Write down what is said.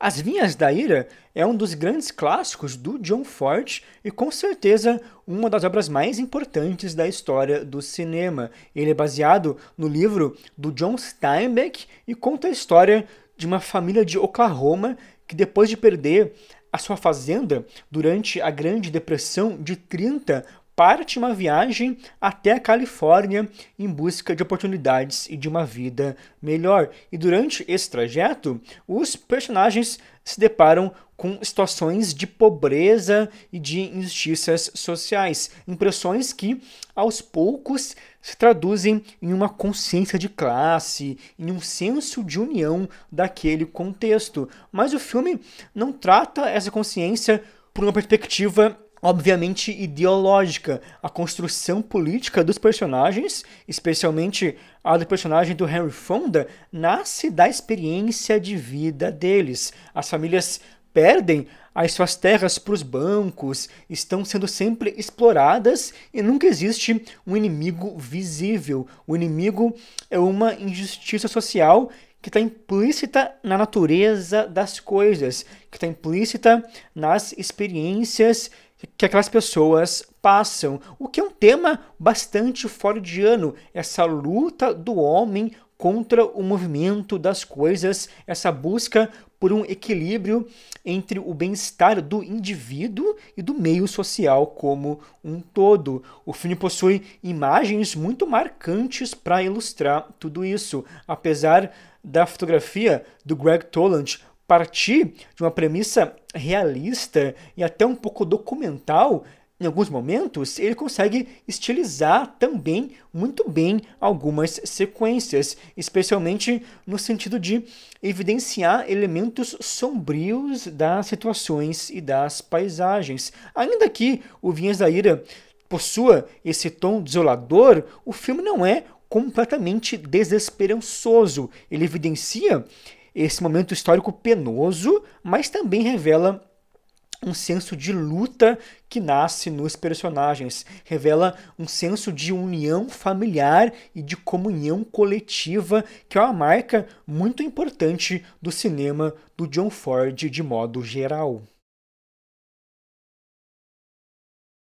As Vinhas da Ira é um dos grandes clássicos do John Ford e com certeza uma das obras mais importantes da história do cinema. Ele é baseado no livro do John Steinbeck e conta a história de uma família de Oklahoma que depois de perder a sua fazenda durante a Grande Depressão de 30 parte uma viagem até a Califórnia em busca de oportunidades e de uma vida melhor. E durante esse trajeto, os personagens se deparam com situações de pobreza e de injustiças sociais, impressões que aos poucos se traduzem em uma consciência de classe, em um senso de união daquele contexto. Mas o filme não trata essa consciência por uma perspectiva obviamente ideológica, a construção política dos personagens, especialmente a do personagem do Henry Fonda, nasce da experiência de vida deles. As famílias perdem as suas terras para os bancos, estão sendo sempre exploradas e nunca existe um inimigo visível. O inimigo é uma injustiça social que está implícita na natureza das coisas, que está implícita nas experiências que aquelas pessoas passam, o que é um tema bastante fora de ano, essa luta do homem contra o movimento das coisas, essa busca por um equilíbrio entre o bem-estar do indivíduo e do meio social como um todo. O filme possui imagens muito marcantes para ilustrar tudo isso, apesar da fotografia do Greg Toland partir de uma premissa realista e até um pouco documental, em alguns momentos, ele consegue estilizar também muito bem algumas sequências, especialmente no sentido de evidenciar elementos sombrios das situações e das paisagens. Ainda que o Vinhas da Ira possua esse tom desolador, o filme não é completamente desesperançoso. Ele evidencia esse momento histórico penoso, mas também revela um senso de luta que nasce nos personagens, revela um senso de união familiar e de comunhão coletiva, que é uma marca muito importante do cinema do John Ford de modo geral.